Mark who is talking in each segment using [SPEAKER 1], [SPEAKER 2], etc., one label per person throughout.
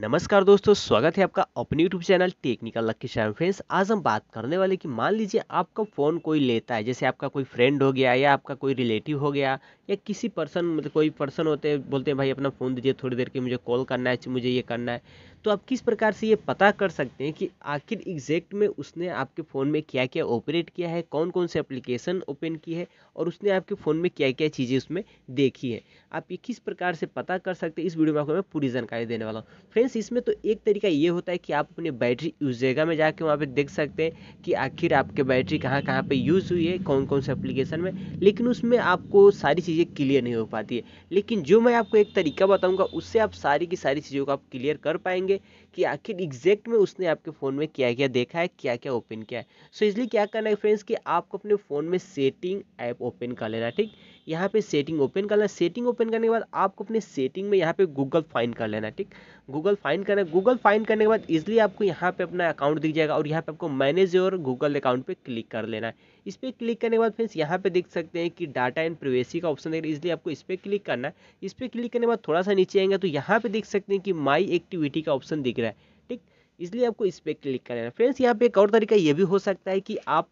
[SPEAKER 1] नमस्कार दोस्तों स्वागत है आपका अपने YouTube channel Technical Lucky Shyam friends आज हम बात करने वाले कि मान लीजिए आपका फ़ोन कोई लेता है जैसे आपका कोई फ्रेंड हो गया या आपका कोई रिलेटिव हो गया या किसी पर्सन मतलब कोई पर्सन होते हैं बोलते हैं भाई अपना फ़ोन दीजिए थोड़ी देर के मुझे कॉल करना है मुझे ये करना है तो आप किस प्रकार से ये पता कर सकते हैं कि आखिर एग्जैक्ट में उसने आपके फ़ोन में क्या क्या ऑपरेट किया है कौन कौन से एप्लीकेशन ओपन की है और उसने आपके फ़ोन में क्या क्या चीज़ें उसमें देखी है आप ये किस प्रकार से पता कर सकते हैं इस वीडियो में आपको मैं पूरी जानकारी देने वाला हूँ फ्रेंड्स इसमें तो एक तरीका ये होता है कि आप अपनी बैटरी यूजेगा में जाकर वहाँ पर देख सकते हैं कि आखिर आपके बैटरी कहाँ कहाँ पर यूज़ हुई है कौन कौन से एप्लीकेशन में लेकिन उसमें आपको सारी चीज़ें क्लियर नहीं हो पाती है लेकिन जो मैं आपको एक तरीका बताऊंगा उससे आप सारी की सारी चीज़ों को आप क्लियर कर पाएंगे कि आखिर एग्जैक्ट में उसने आपके फ़ोन में क्या क्या देखा है क्या क्या ओपन किया है सो so, इसलिए क्या करना है फ्रेंड्स कि आपको अपने फ़ोन में सेटिंग ऐप ओपन कर लेना ठीक यहाँ पे सेटिंग ओपन करना सेटिंग ओपन करने के बाद आपको अपने सेटिंग में यहाँ पे गूगल फाइन कर लेना ठीक गूगल फाइन करना गूगल फाइन करने के बाद इजिली आपको यहाँ पे अपना अकाउंट दिख जाएगा और यहाँ पे आपको मैनेज योर गूगल अकाउंट पे क्लिक कर लेना है इस पर क्लिक करने के बाद फ्रेंड्स यहाँ पे देख सकते हैं कि डाटा एंड प्रिवेसी का ऑप्शन देख इसलिए आपको इस पर क्लिक करना है इस पर क्लिक करने के बाद थोड़ा सा नीचे आएंगे तो यहाँ पे देख सकते हैं कि माई एक्टिविटी का ऑप्शन दिख रहा है ठीक इसलिए आपको इस पर क्लिक कर लेना फ्रेंड्स यहाँ पे एक और तरीका ये भी हो सकता है कि आप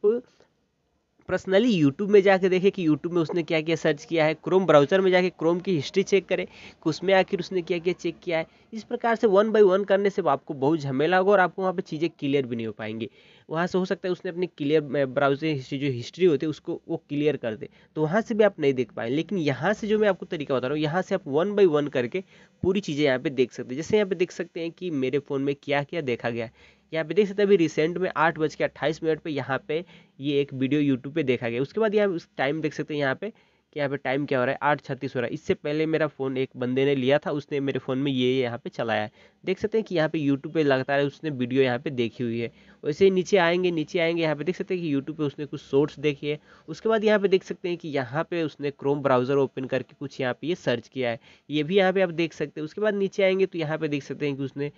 [SPEAKER 1] पर्सनली यूट्यूब में जाके देखें कि यूट्यूब में उसने क्या किया सर्च किया है क्रोम ब्राउज़र में जाके क्रोम की हिस्ट्री चेक करें कि उसमें आखिर उसने क्या किया चेक किया है इस प्रकार से वन बाई वन करने से आपको बहुत झमेला होगा और आपको वहाँ पर चीज़ें क्लियर भी नहीं हो पाएंगी वहाँ से हो सकता है उसने अपनी क्लियर ब्राउजर हिस्ट्री जो हिस्ट्री होती है उसको वो क्लियर कर दे तो वहाँ से भी आप नहीं देख पाएंगे लेकिन यहाँ से जो मैं आपको तरीका बता रहा हूँ यहाँ से आप वन बाई वन करके पूरी चीज़ें यहाँ पे देख सकते हैं जैसे यहाँ पे देख सकते हैं कि मेरे फ़ोन में क्या क्या देखा गया है यहाँ पे देख सकते हैं अभी रिसेंट में आठ बज के अट्ठाईस मिनट पर यहाँ पे ये एक वीडियो यूट्यूब पे देखा गया उसके बाद यहाँ टाइम देख सकते हैं यहाँ पे कि यहाँ पे टाइम क्या हो रहा है आठ छत्तीस हो रहा है इससे पहले मेरा फ़ोन एक बंदे ने लिया था उसने मेरे फ़ोन में ये यहाँ पे चलाया है देख सकते हैं कि यहाँ पे यूट्यूब पे लगातार उसने वीडियो यहाँ पे देखी हुई है वैसे ही नीचे आएंगे नीचे आएंगे यहाँ पे देख सकते हैं कि यूट्यूब पे उसने कुछ शॉर्ट्स देखी है उसके बाद यहाँ पे देख सकते हैं कि यहाँ पे उसने क्रोम ब्राउज़र ओपन करके कुछ यहाँ पे ये सर्च किया है ये भी यहाँ पे आप देख सकते हैं उसके बाद नीचे आएंगे तो यहाँ पे देख सकते हैं कि उसने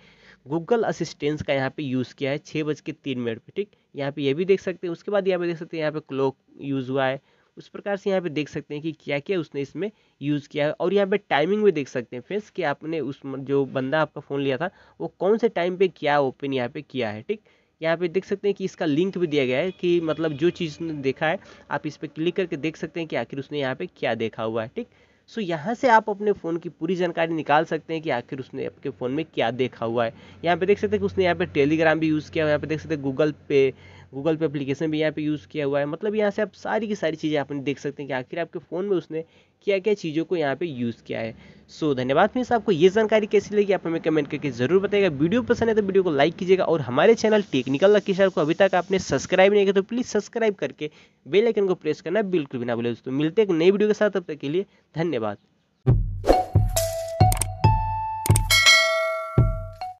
[SPEAKER 1] गूगल असिस्टेंस का यहाँ पे यूज़ किया है छः बज के तीन मिनट पर ठीक यहाँ पे ये भी देख सकते हैं उसके बाद यहाँ पे देख सकते हैं यहाँ पे क्लॉक यूज़ हुआ है उस प्रकार से यहाँ पे देख सकते हैं कि क्या क्या उसने इसमें यूज़ किया है और यहाँ पे टाइमिंग भी देख सकते हैं फ्रेंड्स कि आपने उस जो बंदा आपका फ़ोन लिया था वो कौन से टाइम पे क्या ओपन यहाँ पे किया है ठीक यहाँ पे देख सकते हैं कि इसका लिंक भी दिया गया है कि मतलब जो चीज़ उसने देखा है आप इस पर क्लिक करके देख सकते हैं कि आखिर उसने यहाँ पर क्या देखा हुआ है ठीक सो so, यहाँ से आप अपने फ़ोन की पूरी जानकारी निकाल सकते हैं कि आखिर उसने आपके फ़ोन में क्या देखा हुआ है यहाँ पे देख सकते हैं कि उसने यहाँ पे टेलीग्राम भी यूज़ किया है यहाँ पे देख सकते हैं गूगल पे गूगल पे एप्लीकेशन भी यहाँ पे यूज़ किया हुआ है मतलब यहाँ से आप सारी की सारी चीज़ें आपने देख सकते हैं कि आखिर आपके फ़ोन में उसने क्या क्या चीज़ों को यहाँ पे यूज़ किया है सो so, धन्यवाद फिर आपको ये जानकारी कैसी लगी आप हमें कमेंट करके जरूर बताएगा वीडियो पसंद है तो वीडियो को लाइक कीजिएगा और हमारे चैनल टेक्निकल लकीशार को अभी तक आपने सब्सक्राइब नहीं किया तो प्लीज़ सब्सक्राइब करके बेलाइकन को प्रेस करना बिल्कुल भी ना बोले दोस्तों मिलते हैं एक नई वीडियो के साथ तब तक के लिए धन्यवाद